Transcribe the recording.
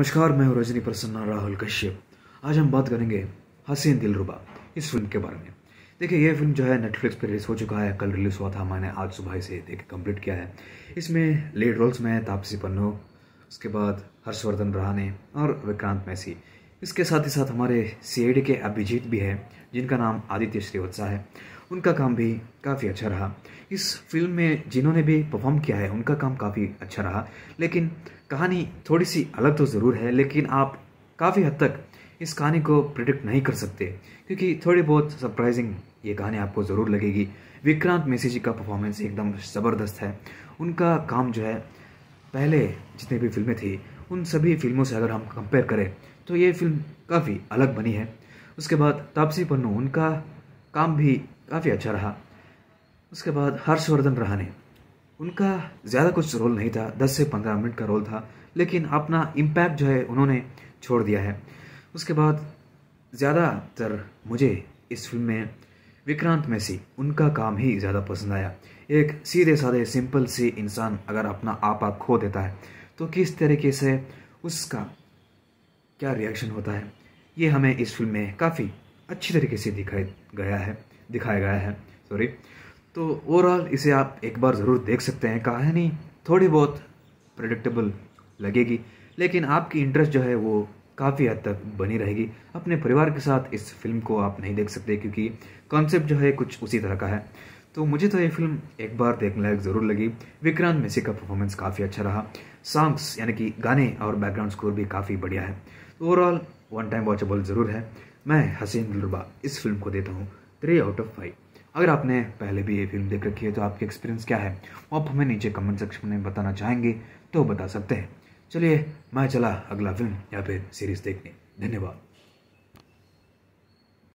नमस्कार मैं हूँ रजनी प्रसन्ना राहुल कश्यप आज हम बात करेंगे हसीन दिलरुबा इस फिल्म के बारे में देखिए यह फिल्म जो है नेटफ्लिक्स पर रिलीज़ हो चुका है कल रिलीज़ हुआ था मैंने आज सुबह से देख कंप्लीट किया है इसमें लीड रोल्स में तापसी पन्नू उसके बाद हर्षवर्धन रहाने और विक्रांत मैसी इसके साथ ही साथ हमारे सीएड के अभिजीत भी हैं जिनका नाम आदित्य श्रीवत्सा है उनका काम भी काफ़ी अच्छा रहा इस फिल्म में जिन्होंने भी परफॉर्म किया है उनका काम काफ़ी अच्छा रहा लेकिन कहानी थोड़ी सी अलग तो ज़रूर है लेकिन आप काफ़ी हद तक इस कहानी को प्रिडिक्ट नहीं कर सकते क्योंकि थोड़ी बहुत सरप्राइजिंग ये कहानी आपको ज़रूर लगेगी विक्रांत मेसी जी का परफॉर्मेंस एकदम ज़बरदस्त है उनका काम जो है पहले जितने भी फिल्में थी उन सभी फिल्मों से अगर हम कंपेयर करें तो ये फिल्म काफ़ी अलग बनी है उसके बाद तापसी पन्नू उनका काम भी काफ़ी अच्छा रहा उसके बाद हर्षवर्धन रहाने उनका ज़्यादा कुछ रोल नहीं था दस से पंद्रह मिनट का रोल था लेकिन अपना इम्पैक्ट जो है उन्होंने छोड़ दिया है उसके बाद ज़्यादातर मुझे इस फिल्म में विक्रांत मैसी उनका काम ही ज़्यादा पसंद आया एक सीधे साधे सिंपल सी इंसान अगर अपना आपा खो देता है तो किस तरीके से उसका क्या रिएक्शन होता है ये हमें इस फिल्म में काफ़ी अच्छी तरीके से दिखाई गया है दिखाया गया है सॉरी तो ओवरऑल इसे आप एक बार ज़रूर देख सकते हैं कहानी थोड़ी बहुत प्रडिक्टेबल लगेगी लेकिन आपकी इंटरेस्ट जो है वो काफ़ी हद तक बनी रहेगी अपने परिवार के साथ इस फिल्म को आप नहीं देख सकते क्योंकि कॉन्सेप्ट जो है कुछ उसी तरह का है तो मुझे तो ये फिल्म एक बार देखने लायक ज़रूर लगी विक्रांत मेसी का परफॉर्मेंस काफ़ी अच्छा रहा सॉन्ग्स यानी कि गाने और बैकग्राउंड स्कोर भी काफ़ी बढ़िया है तो ओवरऑल वन टाइम वॉचेबल ज़रूर है मैं हसीन दिलरुबा इस फिल्म को देता हूँ थ्री आउट ऑफ फाइव अगर आपने पहले भी ये फिल्म देख रखी है तो आपकी एक्सपीरियंस क्या है आप हमें नीचे कमेंट सेक्शन में बताना चाहेंगे तो बता सकते हैं चलिए मैं चला अगला फिल्म या फिर सीरीज़ देखने धन्यवाद